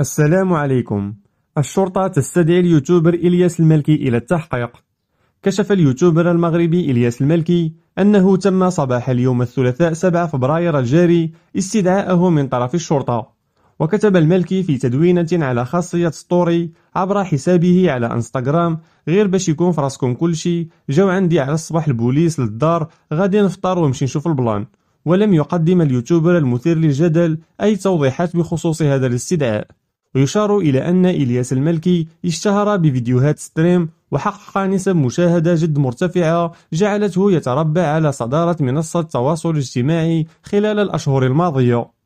السلام عليكم الشرطة تستدعي اليوتيوبر إلياس الملكي إلى التحقيق كشف اليوتيوبر المغربي إلياس الملكي أنه تم صباح اليوم الثلاثاء 7 فبراير الجاري استدعاءه من طرف الشرطة وكتب الملكي في تدوينة على خاصية ستوري عبر حسابه على انستغرام غير باش يكون فراسكم كلشي جاو عندي على الصباح البوليس للدار غادي نفطر ونمشي نشوف البلان ولم يقدم اليوتيوبر المثير للجدل أي توضيحات بخصوص هذا الاستدعاء ويشار إلى أن إلياس الملكي اشتهر بفيديوهات ستريم وحقق نسب مشاهدة جد مرتفعة جعلته يتربع على صدارة منصة التواصل الاجتماعي خلال الأشهر الماضية